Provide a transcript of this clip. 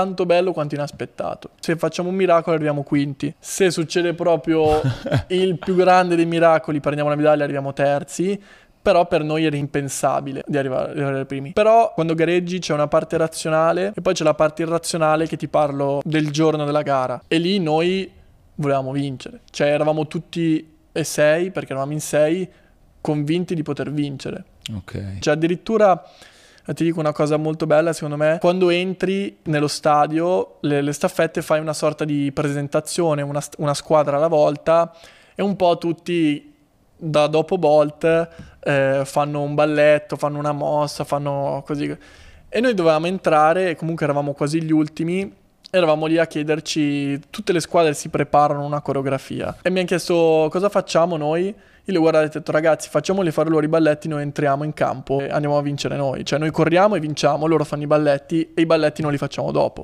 tanto bello quanto inaspettato. Se facciamo un miracolo arriviamo quinti, se succede proprio il più grande dei miracoli, prendiamo la medaglia e arriviamo terzi, però per noi era impensabile di arrivare, arrivare ai primi. Però quando gareggi c'è una parte razionale e poi c'è la parte irrazionale che ti parlo del giorno della gara e lì noi volevamo vincere, cioè eravamo tutti e sei perché eravamo in sei convinti di poter vincere. Ok. Cioè addirittura e ti dico una cosa molto bella, secondo me, quando entri nello stadio, le, le staffette fai una sorta di presentazione, una, una squadra alla volta e un po' tutti da dopo Bolt eh, fanno un balletto, fanno una mossa, fanno così. E noi dovevamo entrare, comunque eravamo quasi gli ultimi, eravamo lì a chiederci, tutte le squadre si preparano una coreografia e mi hanno chiesto cosa facciamo noi. Io le guardavo e ho detto ragazzi facciamoli fare loro i balletti, noi entriamo in campo e andiamo a vincere noi. Cioè noi corriamo e vinciamo, loro fanno i balletti e i balletti non li facciamo dopo.